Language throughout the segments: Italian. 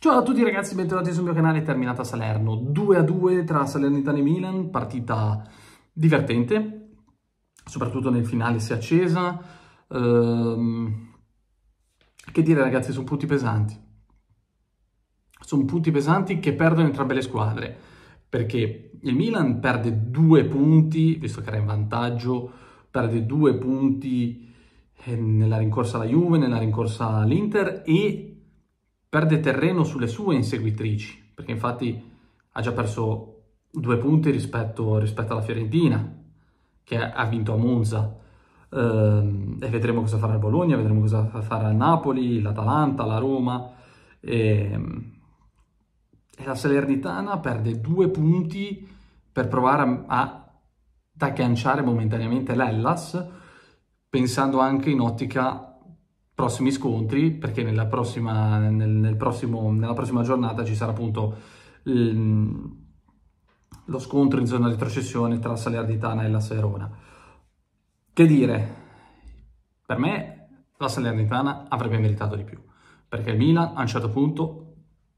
Ciao a tutti ragazzi, bentornati sul mio canale Terminata Salerno. 2 a 2 tra Salernitana e Milan, partita divertente, soprattutto nel finale si è accesa. Ehm, che dire ragazzi, sono punti pesanti. Sono punti pesanti che perdono entrambe le squadre, perché il Milan perde due punti, visto che era in vantaggio, perde due punti eh, nella rincorsa alla Juve, nella rincorsa all'Inter e perde terreno sulle sue inseguitrici, perché infatti ha già perso due punti rispetto, rispetto alla Fiorentina, che ha vinto a Monza, ehm, e vedremo cosa farà il Bologna, vedremo cosa farà il Napoli, l'Atalanta, la Roma, e, ehm, e la Salernitana perde due punti per provare a, ad agganciare momentaneamente l'Ellas, pensando anche in ottica prossimi scontri, perché nella prossima, nel, nel prossimo, nella prossima giornata ci sarà appunto ehm, lo scontro in zona retrocessione tra Salernitana e la Serona. Che dire, per me la Salernitana avrebbe meritato di più, perché il Milan a un certo punto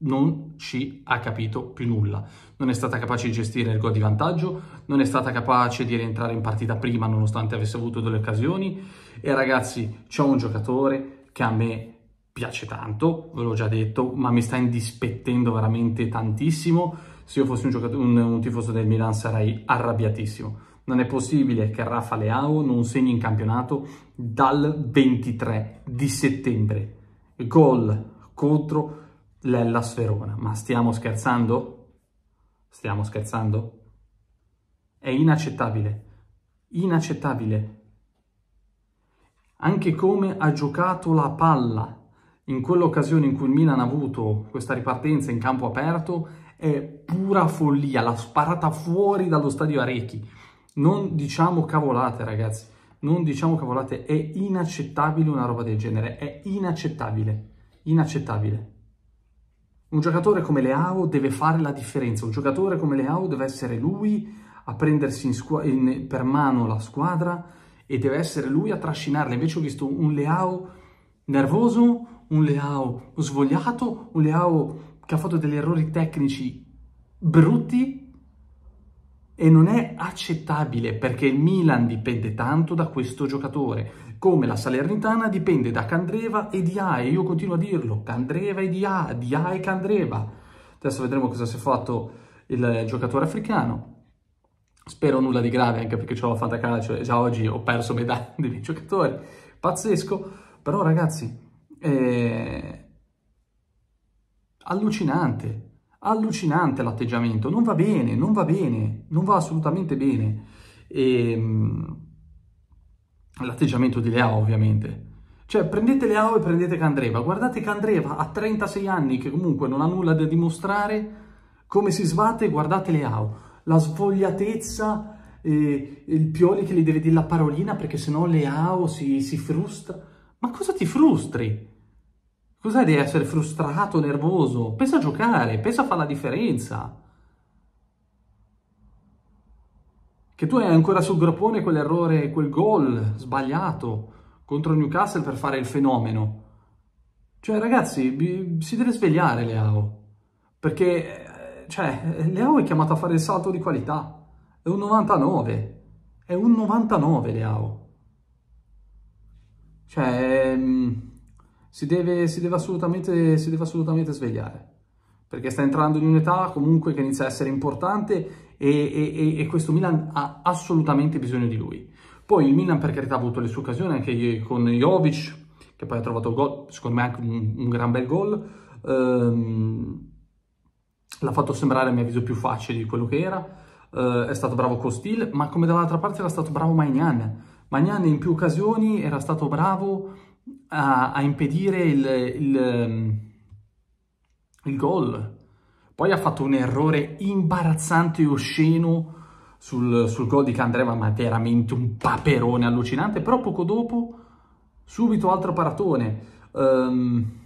non ci ha capito più nulla. Non è stata capace di gestire il gol di vantaggio, non è stata capace di rientrare in partita prima nonostante avesse avuto delle occasioni. E ragazzi, c'è un giocatore che a me piace tanto, ve l'ho già detto, ma mi sta indispettendo veramente tantissimo. Se io fossi un, un, un tifoso del Milan sarei arrabbiatissimo. Non è possibile che Rafa Leao non segni in campionato dal 23 di settembre. Gol contro l'Ellas Verona. Ma stiamo scherzando? Stiamo scherzando? È inaccettabile. Inaccettabile anche come ha giocato la palla in quell'occasione in cui il Milan ha avuto questa ripartenza in campo aperto è pura follia, l'ha sparata fuori dallo stadio Arechi. Non diciamo cavolate ragazzi, non diciamo cavolate, è inaccettabile una roba del genere, è inaccettabile, inaccettabile. Un giocatore come Leao deve fare la differenza, un giocatore come Leao deve essere lui a prendersi in in, per mano la squadra, e deve essere lui a trascinarla. Invece ho visto un Leao nervoso, un Leao svogliato, un Leao che ha fatto degli errori tecnici brutti e non è accettabile perché il Milan dipende tanto da questo giocatore, come la Salernitana dipende da Candreva e di A e io continuo a dirlo, Candreva e di A, di A e Candreva. Adesso vedremo cosa si è fatto il giocatore africano. Spero nulla di grave, anche perché ce l'ho fatta calcio e già oggi ho perso metà dei miei giocatori. Pazzesco, però ragazzi, eh... allucinante, allucinante l'atteggiamento. Non va bene, non va bene, non va assolutamente bene. E... Ehm, l'atteggiamento di Leao, ovviamente. Cioè, prendete Leao e prendete Candreva. Guardate Candreva a 36 anni, che comunque non ha nulla da dimostrare, come si sbatte, guardate Leao la svogliatezza, eh, il Pioli che gli deve dire la parolina perché sennò Leao si, si frustra. Ma cosa ti frustri? Cos'è di essere frustrato, nervoso? Pensa a giocare, pensa a fare la differenza. Che tu hai ancora sul grappone quell'errore, quel gol sbagliato contro Newcastle per fare il fenomeno. Cioè ragazzi, si deve svegliare Leao, perché cioè, Leao è chiamato a fare il salto di qualità. È un 99. È un 99 Leao. Cioè, mm, si deve, si deve, assolutamente, si deve assolutamente svegliare. Perché sta entrando in un'età comunque che inizia a essere importante e, e, e questo Milan ha assolutamente bisogno di lui. Poi il Milan per carità ha avuto le sue occasioni anche con Jovic, che poi ha trovato gol, secondo me anche un, un gran bel gol. Ehm, l'ha fatto sembrare a mio avviso più facile di quello che era, uh, è stato bravo Costil, ma come dall'altra parte era stato bravo Magnan. Magnan in più occasioni era stato bravo a, a impedire il, il, ehm, il gol. Poi ha fatto un errore imbarazzante e osceno sul, sul gol di Candreva, ma veramente un paperone allucinante, però poco dopo subito altro paratone. Um,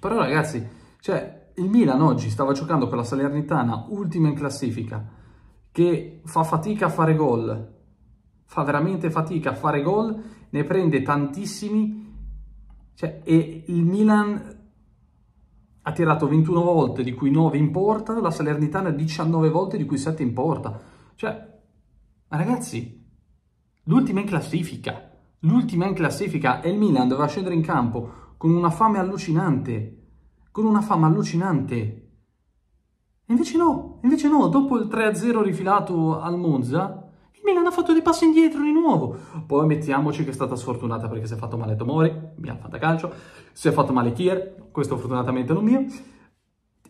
però ragazzi, cioè, il Milan oggi stava giocando con la Salernitana, ultima in classifica, che fa fatica a fare gol, fa veramente fatica a fare gol, ne prende tantissimi, cioè, e il Milan ha tirato 21 volte, di cui 9 in porta, la Salernitana 19 volte, di cui 7 in porta. Cioè, ragazzi, l'ultima in classifica, l'ultima in classifica, e il Milan doveva scendere in campo con una fame allucinante, con una fama allucinante. E invece no, invece no, dopo il 3-0 rifilato al Monza, il Milan ha fatto dei passi indietro di nuovo. Poi mettiamoci che è stata sfortunata perché si è fatto male Tomori, ha fatta calcio, si è fatto male Kier, questo fortunatamente non mio,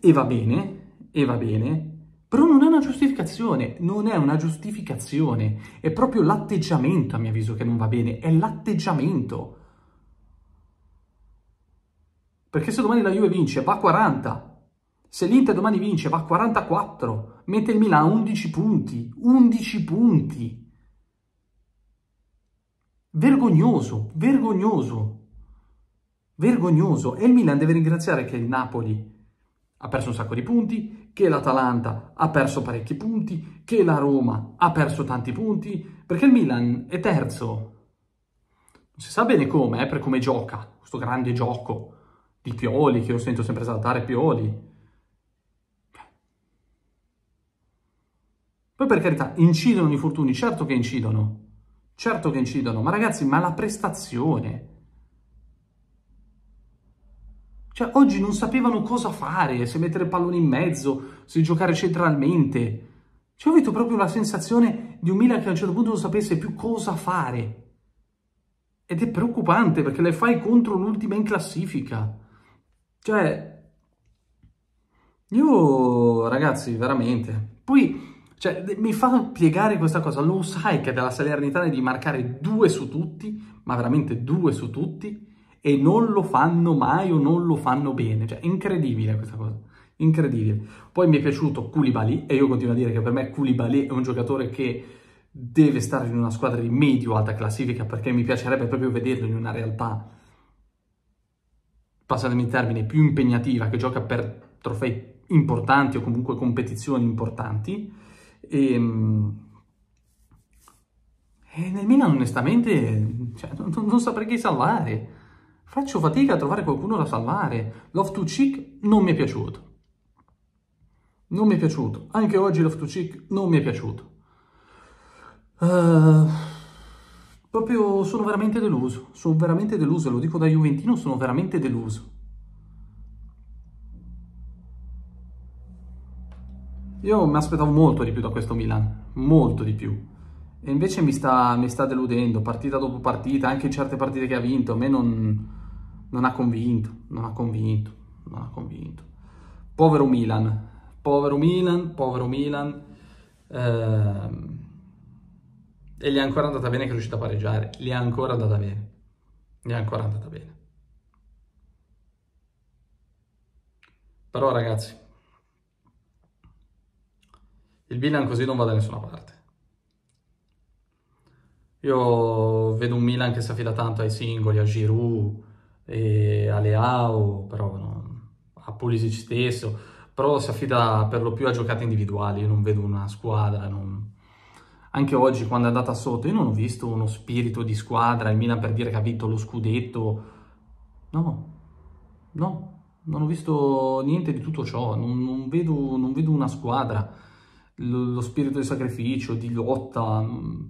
e va bene, e va bene, però non è una giustificazione, non è una giustificazione, è proprio l'atteggiamento a mio avviso che non va bene, è l'atteggiamento. Perché se domani la Juve vince va a 40, se l'Inter domani vince va a 44, mette il Milan a 11 punti, 11 punti. Vergognoso, vergognoso, vergognoso. E il Milan deve ringraziare che il Napoli ha perso un sacco di punti, che l'Atalanta ha perso parecchi punti, che la Roma ha perso tanti punti, perché il Milan è terzo. Non si sa bene come, eh, per come gioca, questo grande gioco di Pioli, che io sento sempre saltare Pioli. Poi per carità, incidono gli infortuni, certo che incidono, certo che incidono, ma ragazzi, ma la prestazione... Cioè, oggi non sapevano cosa fare, se mettere il pallone in mezzo, se giocare centralmente. Cioè, ho avuto proprio la sensazione di un Milan che a un certo punto non sapesse più cosa fare. Ed è preoccupante perché le fai contro l'ultima in classifica. Cioè, io ragazzi, veramente. Poi, cioè, mi fa piegare questa cosa. Lo sai che della Salernitana è di marcare due su tutti, ma veramente due su tutti, e non lo fanno mai o non lo fanno bene. Cioè, incredibile questa cosa. Incredibile. Poi mi è piaciuto Koulibaly, e io continuo a dire che per me Koulibaly è un giocatore che deve stare in una squadra di medio-alta classifica, perché mi piacerebbe proprio vederlo in una realtà passatemi il termine, più impegnativa, che gioca per trofei importanti o comunque competizioni importanti. E, ehm, e nel Milan onestamente cioè, non, non, saprei chi salvare. Faccio fatica a trovare qualcuno da salvare. Love to cheek non mi è piaciuto. Non mi è piaciuto. Anche oggi Love to cheek non mi è piaciuto. Uh, Proprio sono veramente deluso, sono veramente deluso, lo dico da Juventino, sono veramente deluso. Io mi aspettavo molto di più da questo Milan, molto di più. E invece mi sta, mi sta deludendo, partita dopo partita, anche in certe partite che ha vinto, a me non, non ha convinto, non ha convinto, non ha convinto. Povero Milan, povero Milan, povero Milan. Ehm e gli è ancora andata bene che è riuscito a pareggiare. Gli è ancora andata bene. Gli è ancora andata bene. Però ragazzi, il Milan così non va da nessuna parte. Io vedo un Milan che si affida tanto ai singoli, a Giroud, e a Leao, però no, a Pulisic stesso, però si affida per lo più a giocate individuali, io non vedo una squadra, non anche oggi quando è andata sotto io non ho visto uno spirito di squadra, il Milan per dire che ha vinto lo scudetto. No, no, non ho visto niente di tutto ciò, non, non, vedo, non vedo, una squadra, lo, lo, spirito di sacrificio, di lotta, mm,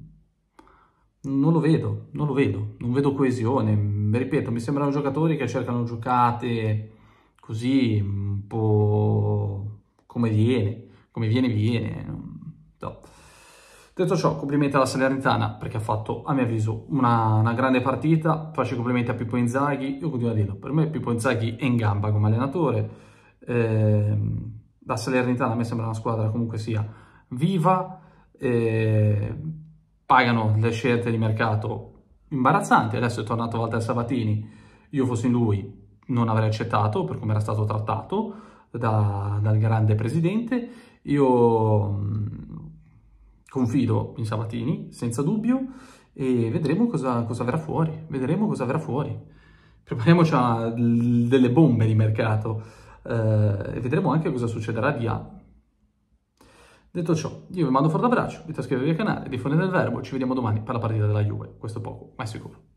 non lo vedo, non lo vedo, non vedo coesione. Mm, ripeto, mi sembrano giocatori che cercano giocate così un po' come viene, come viene viene. Mm, no. Detto ciò, complimenti alla Salernitana perché ha fatto, a mio avviso, una, una grande partita. Faccio i complimenti a Pippo Inzaghi, io continuo a dirlo. Per me Pippo Inzaghi è in gamba come allenatore. Eh, la Salernitana a me sembra una squadra comunque sia viva. Eh, pagano le scelte di mercato imbarazzanti. Adesso è tornato Walter Sabatini. Io fossi in lui non avrei accettato per come era stato trattato da, dal grande presidente. Io Confido in Sabatini, senza dubbio, e vedremo cosa, cosa verrà fuori. Vedremo cosa verrà fuori. Prepariamoci a delle bombe di mercato eh, e vedremo anche cosa succederà di là. Detto ciò, io vi mando un forte abbraccio, vi iscrivetevi al canale, diffondete il verbo, ci vediamo domani per la partita della Juve, questo poco, ma è sicuro.